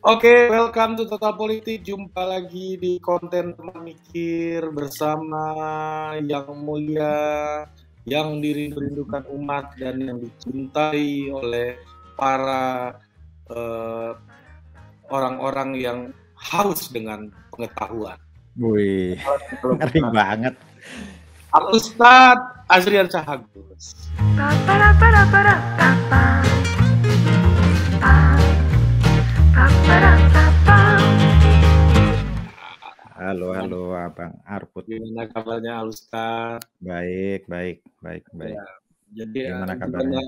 Oke, okay, welcome to Total Politik. Jumpa lagi di konten memikir bersama yang mulia, yang dirindukan umat dan yang dicintai oleh para orang eh, orang-orang yang haus dengan pengetahuan. Wih, ngeri banget. Al Ustadz Azrian Cahagus. halo, nah, halo, Abang Arput. Gimana kabarnya, Alusta? Baik, baik, baik, baik. Ya, jadi eh, gimana, kabarnya?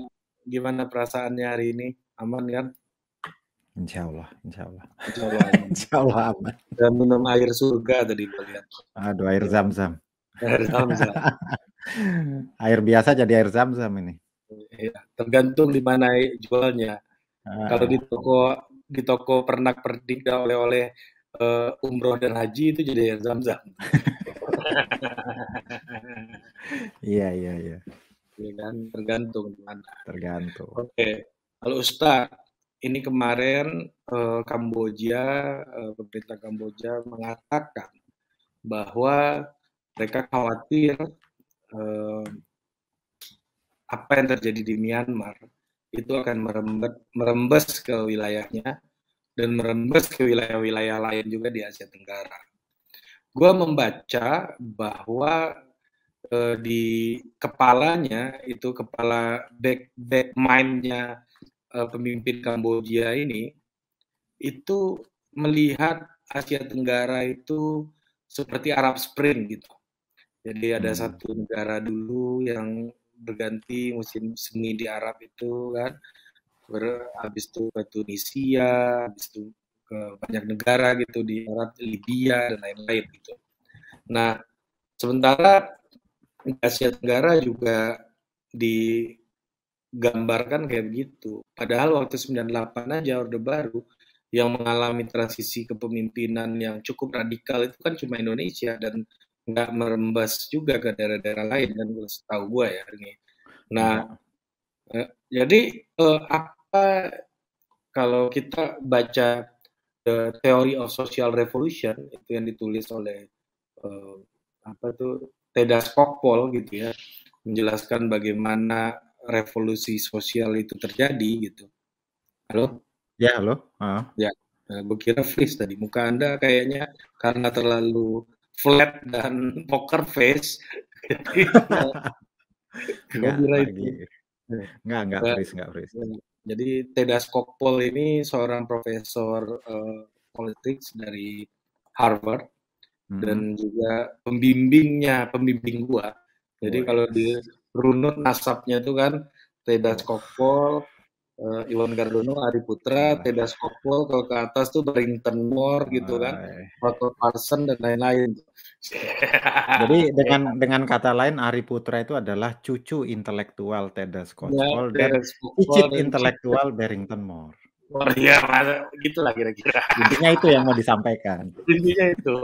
Gimana, perasaannya hari ini? Aman kan? Insya Allah, insya Allah. Insya Allah, insya Allah aman. Dan minum air surga tadi kalian. Aduh, air zam-zam. Air zam-zam. air biasa jadi air zam-zam ini. Ya, tergantung di mana jualnya. Uh. Kalau di toko di toko pernak pernik oleh-oleh uh, umroh dan haji itu jadi air zam-zam. Iya iya iya. Dan iya tergantung kan? Tergantung. Oke. Okay. Kalau Ustaz, ini kemarin uh, Kamboja, uh, pemerintah Kamboja mengatakan bahwa mereka khawatir uh, apa yang terjadi di Myanmar itu akan merembet, merembes ke wilayahnya dan merembes ke wilayah-wilayah lain juga di Asia Tenggara. Gua membaca bahwa e, di kepalanya itu kepala back back mindnya e, pemimpin Kamboja ini itu melihat Asia Tenggara itu seperti Arab Spring gitu. Jadi ada hmm. satu negara dulu yang berganti musim semi di Arab itu kan ber habis itu ke Tunisia, habis itu ke banyak negara gitu di Arab, Libya dan lain-lain gitu. Nah, sementara di Asia Tenggara juga digambarkan kayak begitu. Padahal waktu 98 aja Orde Baru yang mengalami transisi kepemimpinan yang cukup radikal itu kan cuma Indonesia dan nggak merembas juga ke daerah-daerah lain kan setahu gue ya ini. Nah, iya. eh, jadi eh, kalau kita baca The Theory of Social Revolution itu yang ditulis oleh uh, apa tuh Tedas Pokpol gitu ya menjelaskan bagaimana revolusi sosial itu terjadi gitu. Halo? Ya, halo. Uh. Ya, gue eh, kira freeze tadi. Muka Anda kayaknya karena terlalu flat dan poker face. gue kira itu. Enggak, enggak freeze, enggak freeze. Ya. Jadi Teda Skokpol ini seorang profesor uh, eh, politik dari Harvard hmm. dan juga pembimbingnya, pembimbing gua. Jadi oh, kalau di runut nasabnya itu kan Teda Skokpol, uh, Iwan Gardono, Ari Putra, iya. Teda Skopol, kalau ke atas tuh Barrington Moore gitu kan, Michael Parson dan lain-lain. Jadi dengan dengan kata lain Ari Putra itu adalah cucu intelektual Teda Skopol ya, cicit intelektual Barrington Moore. Oh, ya, iya, gitu lah kira-kira. Intinya itu yang mau disampaikan. Intinya itu.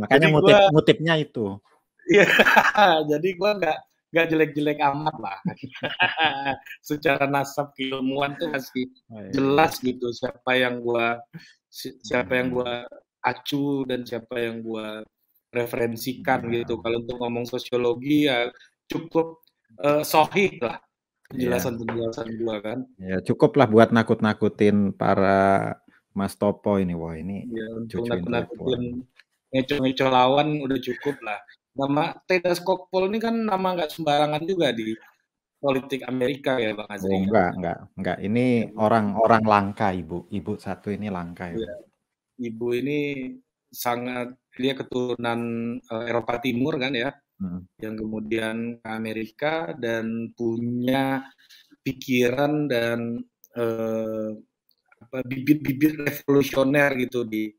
Makanya jadi mutip, mutipnya itu. Iya, jadi gua nggak nggak jelek-jelek amat lah. Secara nasab keilmuan tuh masih oh, iya. jelas gitu siapa yang gua siapa yang gua acu dan siapa yang gua referensikan iya. gitu. Kalau untuk ngomong sosiologi ya cukup uh, eh, sohih lah penjelasan-penjelasan iya. gua kan. Ya, cukup lah buat nakut-nakutin para Mas Topo ini. Wah, ini ya, nakut-nakutin ngeco-ngeco lawan udah cukup lah nama Teda Skokpol ini kan nama nggak sembarangan juga di politik Amerika ya Bang Azri. Oh, enggak, ya? enggak, enggak. Ini orang-orang langka Ibu. Ibu satu ini langka Ibu. Ya. Ibu ini sangat dia keturunan uh, Eropa Timur kan ya. Hmm. Yang kemudian ke Amerika dan punya pikiran dan uh, apa bibit-bibit revolusioner gitu di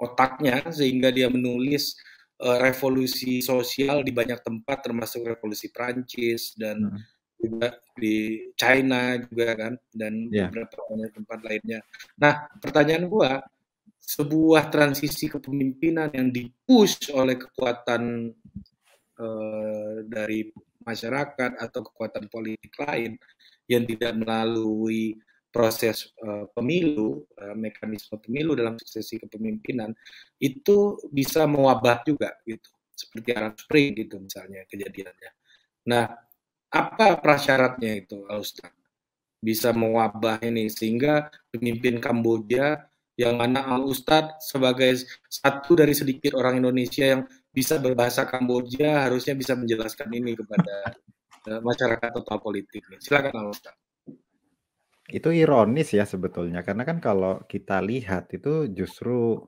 otaknya sehingga dia menulis Eh, revolusi sosial di banyak tempat termasuk revolusi Prancis dan hmm. juga di China juga kan dan yeah. beberapa banyak tempat lainnya. Nah, pertanyaan gua sebuah transisi kepemimpinan yang dipush oleh kekuatan uh, dari masyarakat atau kekuatan politik lain yang tidak melalui proses uh, pemilu, uh, mekanisme pemilu dalam suksesi kepemimpinan itu bisa mewabah juga gitu, seperti Arab Spring gitu misalnya kejadiannya. Nah, apa prasyaratnya itu, Ustaz? Bisa mewabah ini sehingga pemimpin Kamboja yang mana Al Ustadz sebagai satu dari sedikit orang Indonesia yang bisa berbahasa Kamboja harusnya bisa menjelaskan ini kepada eh, masyarakat total politik. Silakan Al Ustadz. Itu ironis ya sebetulnya karena kan kalau kita lihat itu justru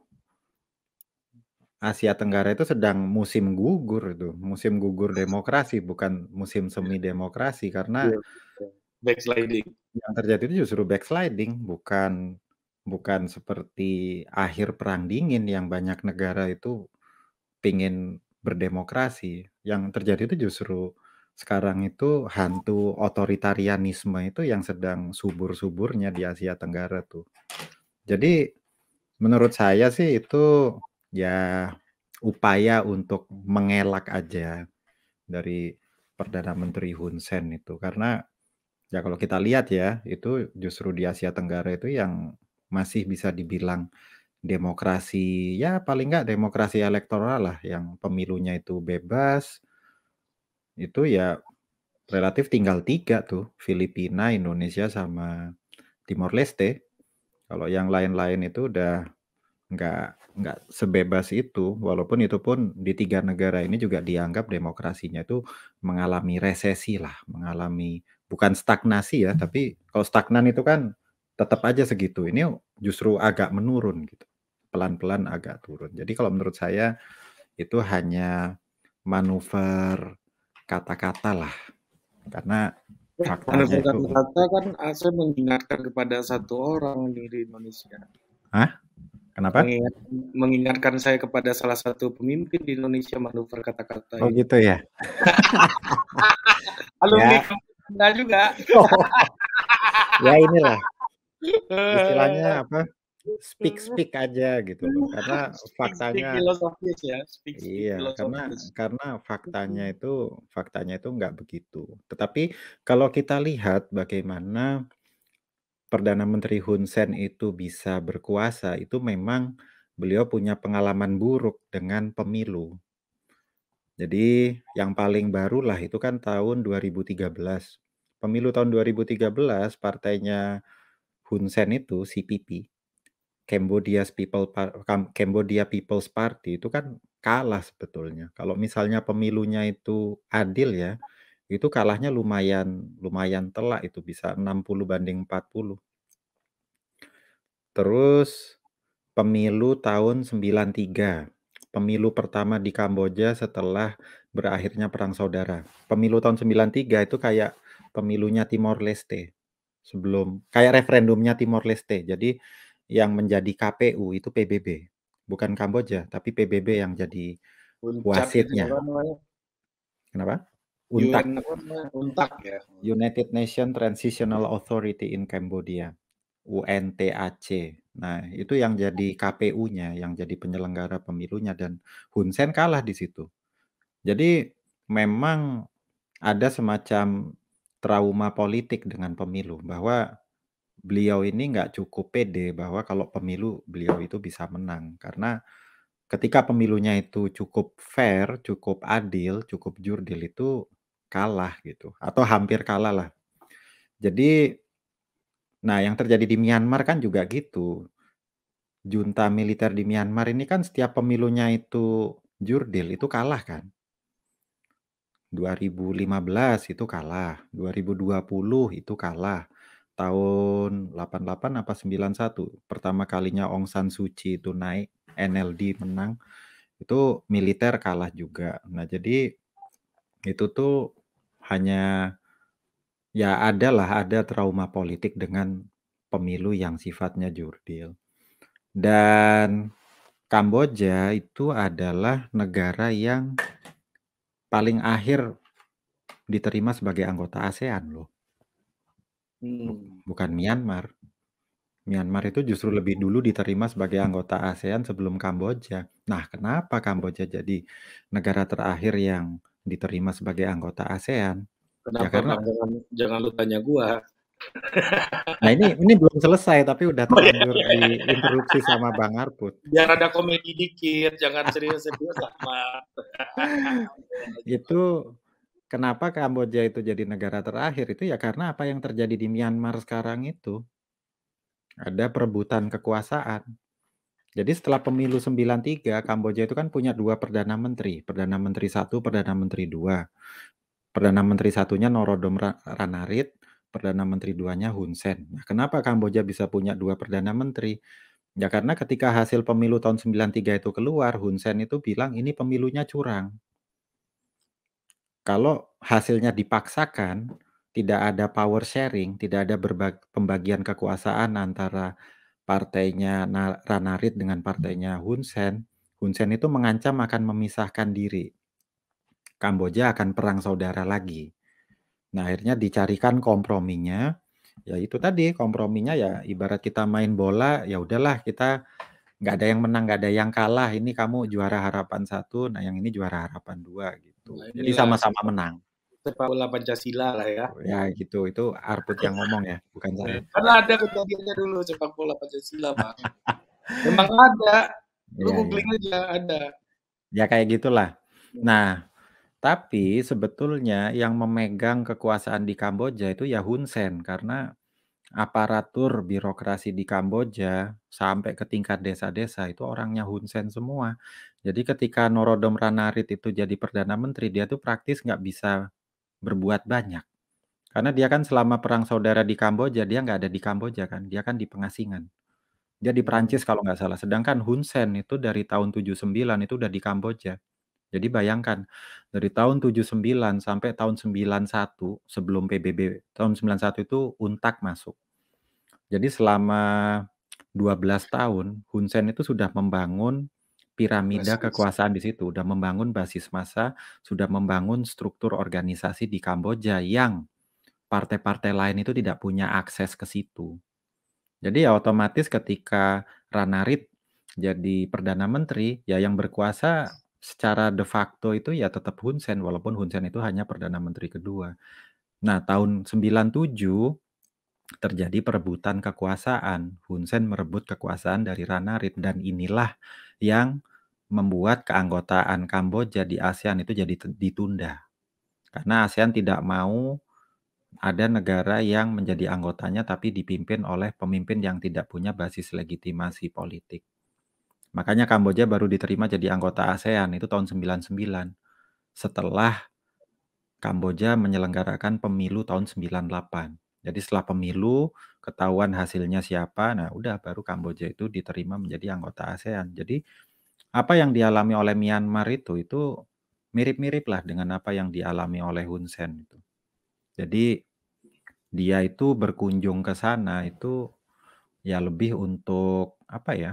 Asia Tenggara itu sedang musim gugur itu, musim gugur demokrasi bukan musim semi demokrasi karena iya, iya. backsliding. Yang terjadi itu justru backsliding bukan bukan seperti akhir perang dingin yang banyak negara itu pingin berdemokrasi. Yang terjadi itu justru sekarang itu hantu otoritarianisme itu yang sedang subur-suburnya di Asia Tenggara tuh. Jadi menurut saya sih itu ya upaya untuk mengelak aja dari Perdana Menteri Hun Sen itu karena ya kalau kita lihat ya itu justru di Asia Tenggara itu yang masih bisa dibilang demokrasi ya paling nggak demokrasi elektoral lah yang pemilunya itu bebas itu ya relatif tinggal tiga tuh Filipina, Indonesia sama Timor Leste. Kalau yang lain-lain itu udah nggak nggak sebebas itu, walaupun itu pun di tiga negara ini juga dianggap demokrasinya itu mengalami resesi lah, mengalami bukan stagnasi ya, hmm. tapi kalau stagnan itu kan tetap aja segitu. Ini justru agak menurun gitu, pelan-pelan agak turun. Jadi kalau menurut saya itu hanya manuver kata-kata lah karena ya, karena kata-kata kan saya mengingatkan kepada satu orang di Indonesia. Hah? Kenapa? mengingatkan saya kepada salah satu pemimpin di Indonesia manuver kata-kata. Oh gitu ya. Alumni ya. Anda juga. Oh. ya inilah. Istilahnya apa? speak speak iya. aja gitu loh karena faktanya filosofis ya speak, speak iya karena karena faktanya itu faktanya itu nggak begitu tetapi kalau kita lihat bagaimana perdana menteri Hun Sen itu bisa berkuasa itu memang beliau punya pengalaman buruk dengan pemilu jadi yang paling barulah itu kan tahun 2013 pemilu tahun 2013 partainya Hun Sen itu CPP Cambodia's People Cambodia People's Party itu kan kalah sebetulnya. Kalau misalnya pemilunya itu adil ya, itu kalahnya lumayan lumayan telak itu bisa 60 banding 40. Terus pemilu tahun 93. Pemilu pertama di Kamboja setelah berakhirnya perang saudara. Pemilu tahun 93 itu kayak pemilunya Timor Leste sebelum kayak referendumnya Timor Leste. Jadi yang menjadi KPU itu PBB, bukan Kamboja, tapi PBB yang jadi ya, wasitnya. Kenapa? UNTAC. UNTAC ya. United Nations Transitional Authority in Cambodia, UNTAC. Nah, itu yang jadi KPU-nya, yang jadi penyelenggara pemilunya dan Hun Sen kalah di situ. Jadi memang ada semacam trauma politik dengan pemilu bahwa beliau ini nggak cukup pede bahwa kalau pemilu beliau itu bisa menang karena ketika pemilunya itu cukup fair, cukup adil, cukup jurdil itu kalah gitu atau hampir kalah lah. Jadi nah yang terjadi di Myanmar kan juga gitu. Junta militer di Myanmar ini kan setiap pemilunya itu jurdil itu kalah kan. 2015 itu kalah, 2020 itu kalah, tahun 88 apa 91 pertama kalinya Aung San Suu Kyi itu naik NLD menang itu militer kalah juga nah jadi itu tuh hanya ya adalah ada trauma politik dengan pemilu yang sifatnya jurdil dan Kamboja itu adalah negara yang paling akhir diterima sebagai anggota ASEAN loh Hmm. Bukan Myanmar. Myanmar itu justru lebih dulu diterima sebagai anggota ASEAN sebelum Kamboja. Nah, kenapa Kamboja jadi negara terakhir yang diterima sebagai anggota ASEAN? Ya kenapa? Ya, karena jangan, jangan lu tanya gua. Nah ini ini belum selesai tapi udah terlanjur oh, iya. diinterupsi sama Bang Arput. Biar ada komedi dikit, jangan serius-serius sama. itu Kenapa Kamboja itu jadi negara terakhir itu ya karena apa yang terjadi di Myanmar sekarang itu. Ada perebutan kekuasaan. Jadi setelah pemilu 93, Kamboja itu kan punya dua perdana menteri. Perdana Menteri satu, Perdana Menteri dua. Perdana Menteri satunya Norodom Ranarit, Perdana Menteri duanya Hun Sen. Nah, kenapa Kamboja bisa punya dua Perdana Menteri? Ya karena ketika hasil pemilu tahun 93 itu keluar, Hun Sen itu bilang ini pemilunya curang. Kalau hasilnya dipaksakan, tidak ada power sharing, tidak ada berbagi, pembagian kekuasaan antara partainya Ranarit dengan hmm. partainya Hun Sen, Hun Sen itu mengancam akan memisahkan diri. Kamboja akan perang saudara lagi. Nah, akhirnya dicarikan komprominya, yaitu tadi komprominya ya ibarat kita main bola, ya udahlah kita nggak ada yang menang, nggak ada yang kalah. Ini kamu juara harapan satu, nah yang ini juara harapan dua gitu gitu. Nah, Jadi iya. sama-sama menang. Sepak bola Pancasila lah ya. Oh, iya. Ya gitu, itu Arput yang ngomong ya, bukan saya. Karena ada kejadiannya dulu sepak bola Pancasila, Pak. Memang ada. Iya, Lu ya, googling ya. aja ada. Ya kayak gitulah. Nah, tapi sebetulnya yang memegang kekuasaan di Kamboja itu ya Hun Sen karena aparatur birokrasi di Kamboja sampai ke tingkat desa-desa itu orangnya Hun Sen semua. Jadi ketika Norodom Ranarit itu jadi Perdana Menteri, dia tuh praktis nggak bisa berbuat banyak. Karena dia kan selama perang saudara di Kamboja, dia nggak ada di Kamboja kan, dia kan di pengasingan. Dia di hmm. Perancis kalau nggak salah. Sedangkan Hun Sen itu dari tahun 79 itu udah di Kamboja. Jadi bayangkan dari tahun 79 sampai tahun 91 sebelum PBB tahun 91 itu untak masuk. Jadi selama 12 tahun Hun Sen itu sudah membangun piramida basis. kekuasaan di situ, sudah membangun basis massa, sudah membangun struktur organisasi di Kamboja yang partai-partai lain itu tidak punya akses ke situ. Jadi ya otomatis ketika Ranarit jadi perdana menteri, ya yang berkuasa secara de facto itu ya tetap Hun Sen walaupun Hun Sen itu hanya perdana menteri kedua. Nah, tahun 97 terjadi perebutan kekuasaan. Hun Sen merebut kekuasaan dari Ranarit dan inilah yang membuat keanggotaan Kamboja di ASEAN itu jadi ditunda. Karena ASEAN tidak mau ada negara yang menjadi anggotanya tapi dipimpin oleh pemimpin yang tidak punya basis legitimasi politik. Makanya Kamboja baru diterima jadi anggota ASEAN itu tahun 99 setelah Kamboja menyelenggarakan pemilu tahun 98. Jadi setelah pemilu ketahuan hasilnya siapa, nah udah baru Kamboja itu diterima menjadi anggota ASEAN. Jadi apa yang dialami oleh Myanmar itu itu mirip-mirip lah dengan apa yang dialami oleh Hun Sen itu. Jadi dia itu berkunjung ke sana itu ya lebih untuk apa ya?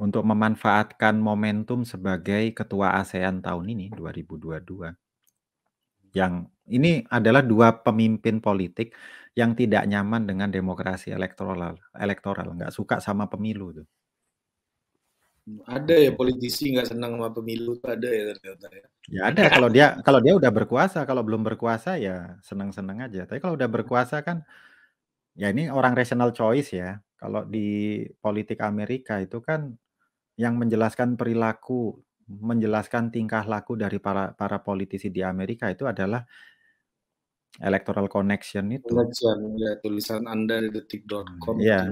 Untuk memanfaatkan momentum sebagai ketua ASEAN tahun ini 2022 yang ini adalah dua pemimpin politik yang tidak nyaman dengan demokrasi elektoral elektoral nggak suka sama pemilu tuh ada ya politisi nggak senang sama pemilu ada ya ternyata ya. Ya ada kalau dia kalau dia udah berkuasa kalau belum berkuasa ya senang senang aja tapi kalau udah berkuasa kan ya ini orang rational choice ya kalau di politik Amerika itu kan yang menjelaskan perilaku menjelaskan tingkah laku dari para para politisi di Amerika itu adalah electoral connection itu. Connection, ya tulisan Anda di detik.com. Ya.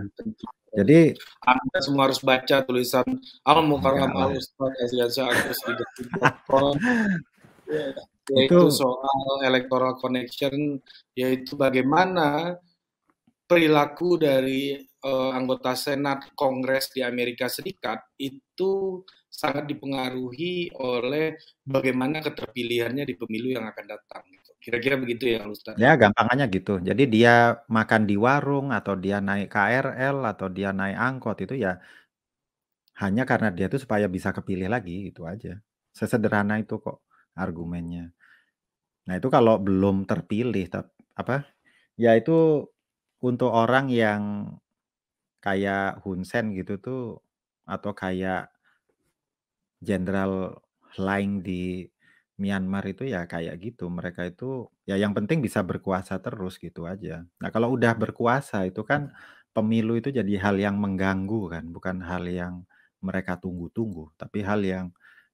Jadi Anda semua harus baca tulisan Al Mukarram iya. Al Ustaz Aziza Agus di detik.com. ya, yaitu itu, soal electoral connection yaitu bagaimana perilaku dari uh, anggota Senat Kongres di Amerika Serikat itu sangat dipengaruhi oleh bagaimana keterpilihannya di pemilu yang akan datang. Gitu. Kira-kira begitu ya, Ustaz? Ya, gampangannya gitu. Jadi dia makan di warung atau dia naik KRL atau dia naik angkot itu ya hanya karena dia itu supaya bisa kepilih lagi gitu aja. Sesederhana itu kok argumennya. Nah, itu kalau belum terpilih apa? Ya itu untuk orang yang kayak Hun Sen gitu tuh atau kayak jenderal lain di Myanmar itu ya kayak gitu. Mereka itu ya yang penting bisa berkuasa terus gitu aja. Nah, kalau udah berkuasa itu kan pemilu itu jadi hal yang mengganggu kan, bukan hal yang mereka tunggu-tunggu, tapi hal yang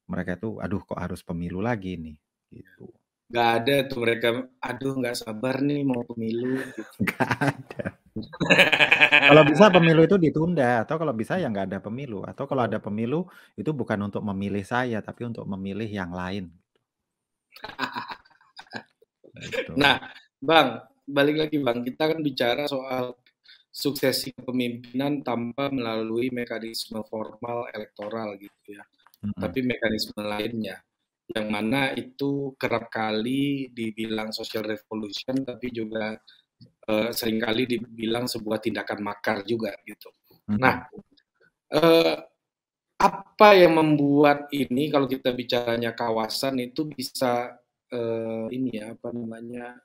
mereka tuh, aduh kok harus pemilu lagi nih gitu nggak ada tuh mereka aduh nggak sabar nih mau pemilu nggak ada kalau bisa pemilu itu ditunda atau kalau bisa ya nggak ada pemilu atau kalau ada pemilu itu bukan untuk memilih saya tapi untuk memilih yang lain gitu. nah bang balik lagi bang kita kan bicara soal suksesi kepemimpinan tanpa melalui mekanisme formal elektoral gitu ya mm -hmm. tapi mekanisme lainnya yang mana itu kerap kali dibilang social revolution tapi juga uh, seringkali dibilang sebuah tindakan makar juga gitu. Mhm. Nah, uh, apa yang membuat ini kalau kita bicaranya kawasan itu bisa uh, ini ya apa namanya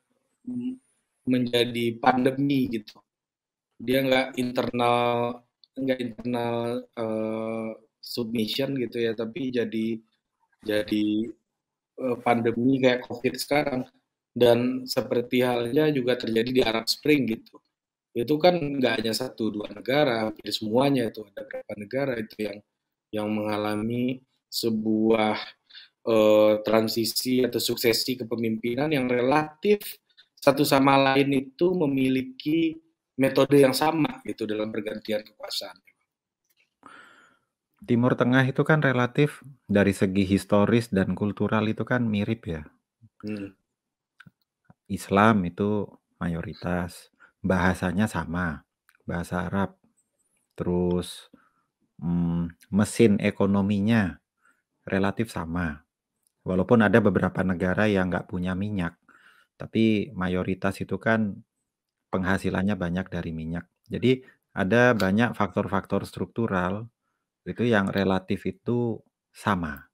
menjadi pandemi gitu. Dia nggak internal nggak internal uh, submission gitu ya, tapi jadi jadi eh, pandemi kayak COVID sekarang dan seperti halnya juga terjadi di Arab Spring gitu. Itu kan nggak hanya satu dua negara, hampir semuanya itu ada beberapa negara itu yang yang mengalami sebuah uh, transisi atau suksesi kepemimpinan yang relatif satu sama lain itu memiliki metode yang sama gitu dalam pergantian kekuasaan. Timur Tengah itu kan relatif dari segi historis dan kultural itu kan mirip ya. Hmm. Islam itu mayoritas, bahasanya sama, bahasa Arab. Terus hmm, mesin ekonominya relatif sama. Walaupun ada beberapa negara yang nggak punya minyak, tapi mayoritas itu kan penghasilannya banyak dari minyak. Jadi ada banyak faktor-faktor struktural itu yang relatif itu sama.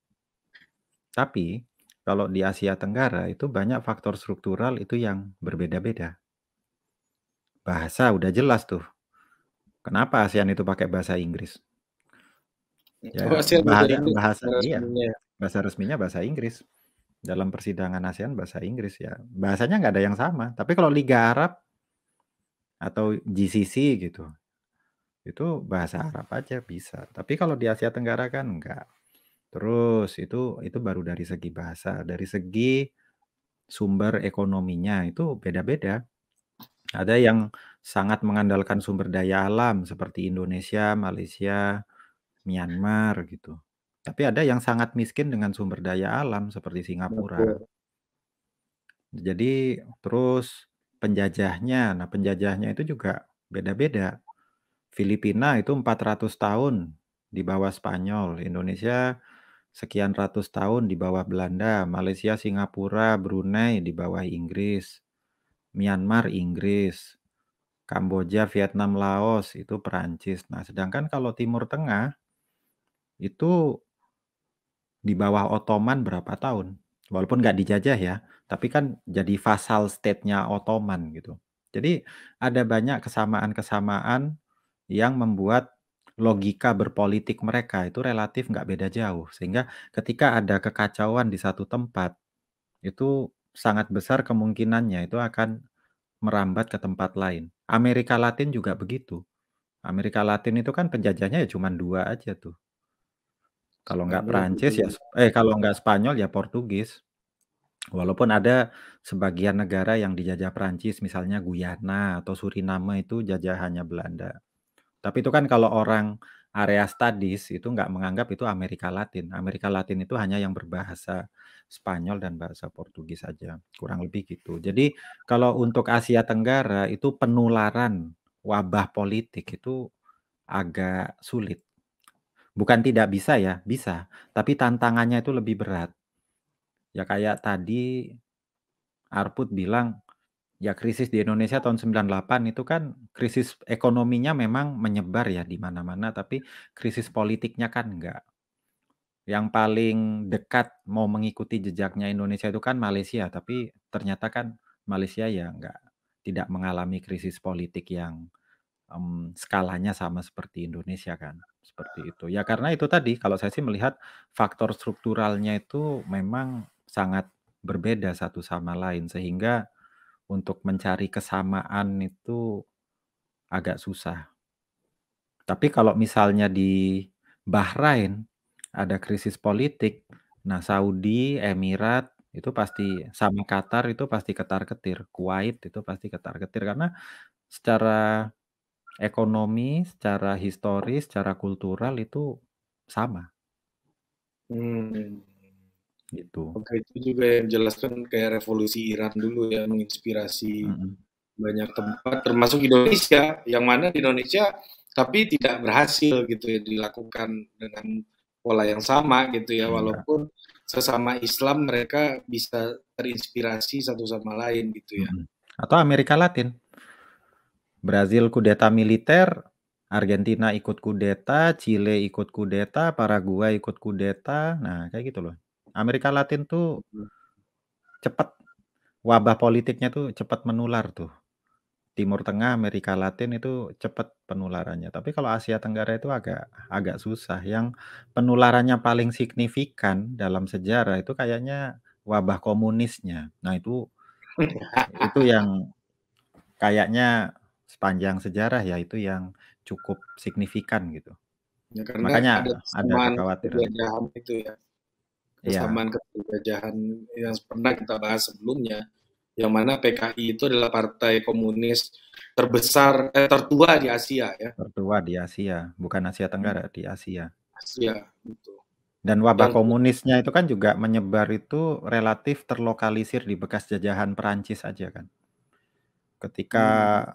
Tapi kalau di Asia Tenggara itu banyak faktor struktural itu yang berbeda-beda. Bahasa udah jelas tuh. Kenapa ASEAN itu pakai bahasa Inggris? Ya, ya kan bahasa, bahasa, iya, ya. bahasa resminya bahasa Inggris dalam persidangan ASEAN bahasa Inggris ya bahasanya nggak ada yang sama tapi kalau Liga Arab atau GCC gitu itu bahasa Arab aja bisa. Tapi kalau di Asia Tenggara kan enggak. Terus itu itu baru dari segi bahasa, dari segi sumber ekonominya itu beda-beda. Ada yang sangat mengandalkan sumber daya alam seperti Indonesia, Malaysia, Myanmar gitu. Tapi ada yang sangat miskin dengan sumber daya alam seperti Singapura. Jadi terus penjajahnya, nah penjajahnya itu juga beda-beda. Filipina itu 400 tahun di bawah Spanyol, Indonesia sekian ratus tahun di bawah Belanda, Malaysia, Singapura, Brunei di bawah Inggris, Myanmar Inggris, Kamboja, Vietnam, Laos itu Perancis. Nah, sedangkan kalau Timur Tengah itu di bawah Ottoman berapa tahun? Walaupun nggak dijajah ya, tapi kan jadi fasal state-nya Ottoman gitu. Jadi ada banyak kesamaan-kesamaan yang membuat logika berpolitik mereka itu relatif nggak beda jauh. Sehingga ketika ada kekacauan di satu tempat, itu sangat besar kemungkinannya itu akan merambat ke tempat lain. Amerika Latin juga begitu. Amerika Latin itu kan penjajahnya ya cuma dua aja tuh. Kalau nggak Prancis ya, eh kalau nggak Spanyol ya Portugis. Walaupun ada sebagian negara yang dijajah Prancis, misalnya Guyana atau Suriname itu jajahannya Belanda. Tapi itu kan kalau orang area studies itu nggak menganggap itu Amerika Latin. Amerika Latin itu hanya yang berbahasa Spanyol dan bahasa Portugis saja, kurang lebih gitu. Jadi kalau untuk Asia Tenggara itu penularan wabah politik itu agak sulit. Bukan tidak bisa ya, bisa. Tapi tantangannya itu lebih berat. Ya kayak tadi Arput bilang Ya krisis di Indonesia tahun 98 itu kan krisis ekonominya memang menyebar ya di mana-mana, tapi krisis politiknya kan enggak. Yang paling dekat mau mengikuti jejaknya Indonesia itu kan Malaysia, tapi ternyata kan Malaysia ya enggak tidak mengalami krisis politik yang um, skalanya sama seperti Indonesia kan seperti itu ya karena itu tadi kalau saya sih melihat faktor strukturalnya itu memang sangat berbeda satu sama lain sehingga untuk mencari kesamaan itu agak susah. Tapi kalau misalnya di Bahrain ada krisis politik, nah Saudi, Emirat itu pasti sama Qatar itu pasti ketar-ketir, Kuwait itu pasti ketar-ketir karena secara ekonomi, secara historis, secara kultural itu sama. Hmm gitu. Oke, itu juga yang jelaskan kayak revolusi Iran dulu yang menginspirasi hmm. banyak tempat termasuk Indonesia yang mana di Indonesia tapi tidak berhasil gitu ya dilakukan dengan pola yang sama gitu ya iya. walaupun sesama Islam mereka bisa terinspirasi satu sama lain gitu ya. Atau Amerika Latin. Brazil kudeta militer, Argentina ikut kudeta, Chile ikut kudeta, Paraguay ikut kudeta. Nah, kayak gitu loh. Amerika Latin tuh hmm. cepat wabah politiknya tuh cepat menular tuh. Timur Tengah, Amerika Latin itu cepat penularannya. Tapi kalau Asia Tenggara itu agak agak susah. Yang penularannya paling signifikan dalam sejarah itu kayaknya wabah komunisnya. Nah, itu itu yang kayaknya sepanjang sejarah ya itu yang cukup signifikan gitu. Ya, Makanya ada, ada kekhawatiran itu ya. Iya. kesamaan yeah. yang pernah kita bahas sebelumnya yang mana PKI itu adalah partai komunis terbesar eh, tertua di Asia ya tertua di Asia bukan Asia Tenggara di Asia Asia betul gitu. dan wabah dan, komunisnya itu kan juga menyebar itu relatif terlokalisir di bekas jajahan Perancis aja kan ketika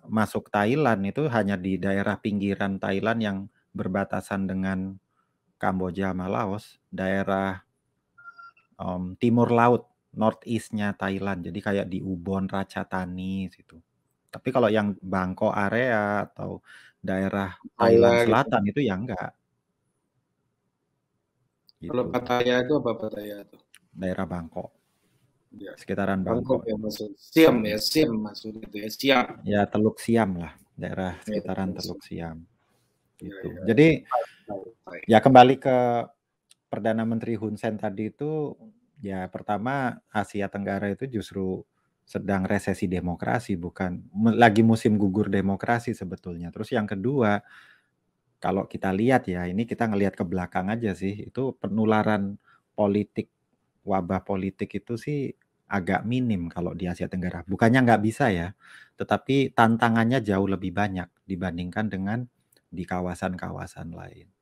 hmm. masuk Thailand itu hanya di daerah pinggiran Thailand yang berbatasan dengan Kamboja sama Laos daerah um, timur laut northeastnya Thailand jadi kayak di Ubon Ratchathani situ tapi kalau yang Bangkok area atau daerah Thailand, Selatan itu ya enggak gitu. kalau Pattaya itu apa Pattaya itu daerah Bangkok ya. sekitaran Bangkok, Bangkok ya maksud Siam ya Siam maksudnya itu ya Siam ya Teluk Siam lah daerah ya, sekitaran ya, Teluk Siam iya, gitu ya, ya. jadi ya kembali ke Perdana Menteri Hun Sen tadi itu ya pertama Asia Tenggara itu justru sedang resesi demokrasi bukan lagi musim gugur demokrasi sebetulnya. Terus yang kedua, kalau kita lihat ya ini kita ngelihat ke belakang aja sih itu penularan politik wabah politik itu sih agak minim kalau di Asia Tenggara. Bukannya nggak bisa ya, tetapi tantangannya jauh lebih banyak dibandingkan dengan di kawasan-kawasan lain.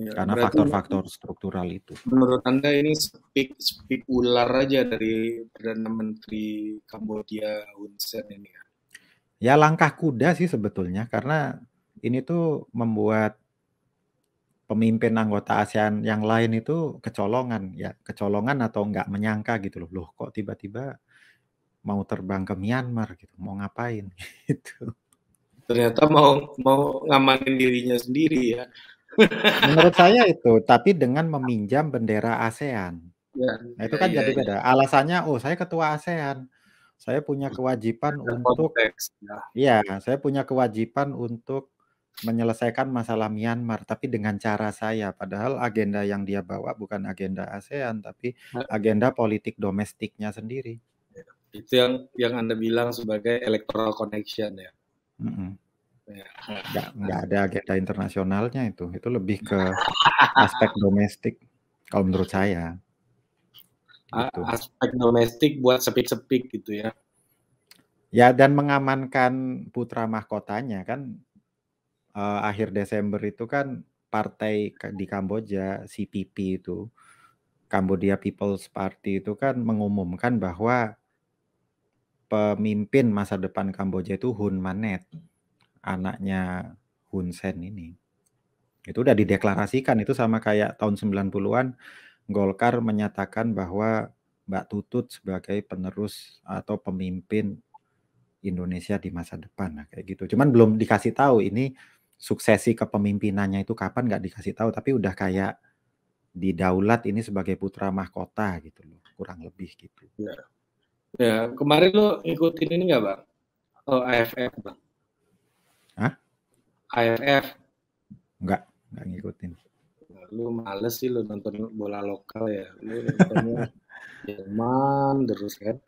Ya, Karena faktor-faktor struktural itu. Menurut Anda ini speak, speak ular aja dari Perdana Menteri Kamboja Hun Sen ini ya? Ya langkah kuda sih sebetulnya karena ini tuh membuat pemimpin anggota ASEAN yang lain itu kecolongan ya kecolongan atau nggak menyangka gitu loh loh kok tiba-tiba mau terbang ke Myanmar gitu mau ngapain gitu ternyata mau mau ngamanin dirinya sendiri ya Menurut saya itu, tapi dengan meminjam bendera ASEAN. Ya, nah, itu ya, kan ya, jadi ya. beda. Alasannya, oh saya ketua ASEAN, saya punya kewajiban ya, untuk, konteks, ya. ya, saya punya kewajiban untuk menyelesaikan masalah Myanmar, tapi dengan cara saya. Padahal agenda yang dia bawa bukan agenda ASEAN, tapi ya. agenda politik domestiknya sendiri. Ya, itu yang yang anda bilang sebagai electoral connection ya. Mm -hmm. Iya. nggak nggak ada agenda internasionalnya itu itu lebih ke aspek domestik kalau menurut saya gitu. aspek domestik buat sepik-sepik gitu ya ya dan mengamankan putra mahkotanya kan eh, akhir Desember itu kan partai di Kamboja CPP itu Cambodia People's Party itu kan mengumumkan bahwa pemimpin masa depan Kamboja itu Hun Manet anaknya Hun Sen ini. Itu udah dideklarasikan itu sama kayak tahun 90-an Golkar menyatakan bahwa Mbak Tutut sebagai penerus atau pemimpin Indonesia di masa depan nah, kayak gitu. Cuman belum dikasih tahu ini suksesi kepemimpinannya itu kapan nggak dikasih tahu tapi udah kayak di daulat ini sebagai putra mahkota gitu loh kurang lebih gitu. Ya, ya kemarin lo ikutin ini nggak bang? Oh, AFF bang. AFF? Enggak, enggak ngikutin. Lu males sih lu nonton bola lokal ya. Lu nontonnya Jerman terus kan.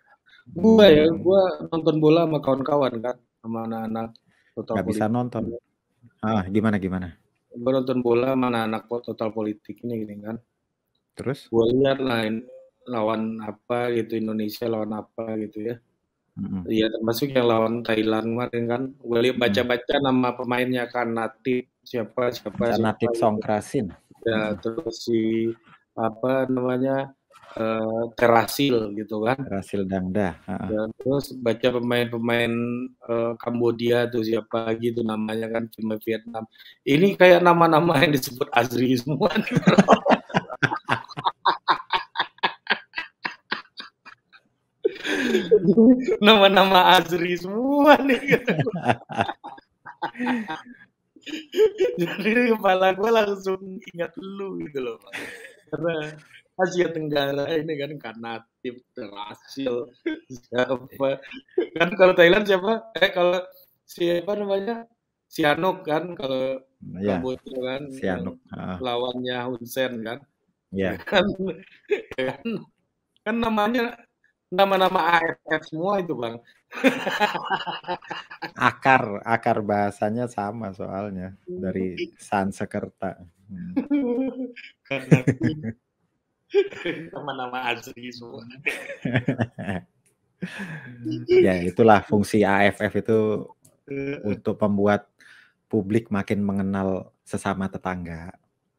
Gua ya, gua nonton bola sama kawan-kawan kan, sama anak-anak. Gak bisa nonton. Ah, gimana gimana? Gue nonton bola sama anak-anak total politik ini gini kan. Terus? Gua lihat lain lawan apa gitu Indonesia lawan apa gitu ya. Iya, mm-hmm. termasuk yang lawan Thailand kemarin kan. Willy baca-baca nama pemainnya kan natif siapa siapa. Natip Songkrasin. Ya, mm-hmm. terus si apa namanya uh, Terasil gitu kan. Terasil Dangda. Uh-huh. Ya, terus baca pemain-pemain uh, eh, Kamboja tuh siapa gitu namanya kan cuma Vietnam. Ini kayak nama-nama yang disebut Azri semua. nama-nama Azri semua nih jadi kepala gue langsung ingat lu gitu loh karena Asia Tenggara ini kan karena tim terhasil siapa kan kalau Thailand siapa eh kalau siapa namanya Sihanouk kan kalau ya, Kamboja kan Sihanouk uh. lawannya Hun Sen kan ya kan, kan kan namanya nama-nama AFF semua itu bang. akar akar bahasanya sama soalnya dari Sansekerta. nama-nama asli semua. ya itulah fungsi AFF itu untuk membuat publik makin mengenal sesama tetangga.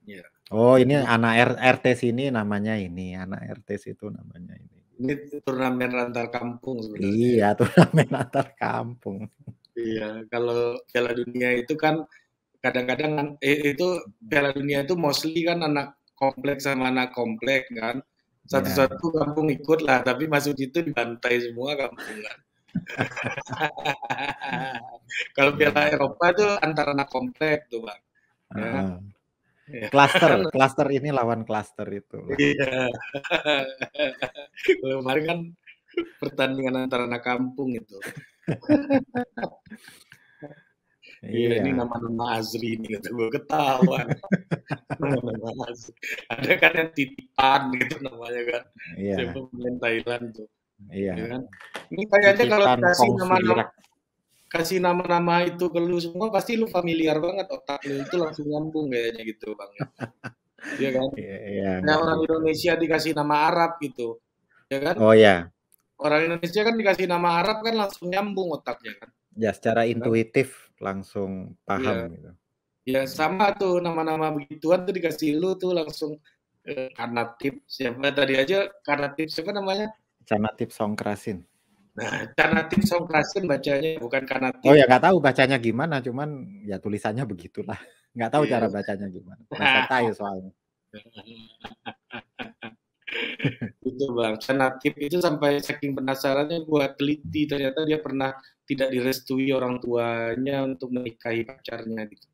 Iya. Oh ini anak RT sini namanya ini, anak RT situ namanya ini. Ini turnamen antar kampung sebenarnya. Iya, turnamen antar kampung. Iya, kalau Piala Dunia itu kan kadang-kadang kan, eh, itu Piala Dunia itu mostly kan anak kompleks sama anak kompleks kan. Satu-satu iya. kampung ikut lah, tapi masuk itu dibantai semua kampung kan. kalau Piala iya. Eropa itu antar anak kompleks tuh bang. Ya. Uh -huh. Iya. Cluster, cluster ini lawan cluster itu. Iya. Kemarin kan pertandingan antara anak kampung itu. Iya, ini iya. nama-nama Azri ini gitu. gue ketawa. nama-nama Azri. Ada kan yang titipan gitu namanya kan. Iya. Siapa pemain Thailand tuh. Iya. Ya kan? Ini kayaknya kalau dikasih nama-nama kasih nama-nama itu ke lu semua pasti lu familiar banget otak lu itu langsung nyambung kayaknya gitu bang ya kan yeah, yeah, nah orang Indonesia dikasih nama Arab gitu ya kan oh ya orang Indonesia kan dikasih nama Arab kan langsung nyambung otaknya kan ya secara iya kan? intuitif langsung paham yeah. gitu ya sama tuh nama-nama begituan tuh dikasih lu tuh langsung eh, karena tips siapa ya, eh, tadi aja karena tips siapa namanya karena tips Songkrasin Nah, Tim Song Klasen bacanya bukan karena tim. Oh ya nggak tahu bacanya gimana, cuman ya tulisannya begitulah. Nggak tahu yeah. cara bacanya gimana. Bahasa tahu soalnya. itu bang, tim itu sampai saking penasarannya gua teliti ternyata dia pernah tidak direstui orang tuanya untuk menikahi pacarnya gitu.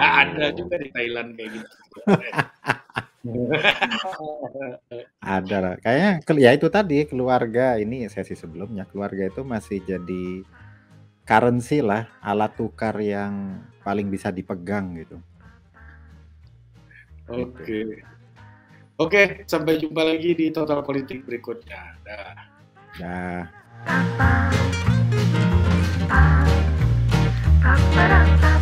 Ada juga di Thailand kayak gitu ada lah. Kayaknya ya itu tadi keluarga ini sesi sebelumnya keluarga itu masih jadi currency lah, alat tukar yang paling bisa dipegang gitu. Oke. Oke, sampai jumpa lagi di Total Politik berikutnya. Dah. Dah. Da.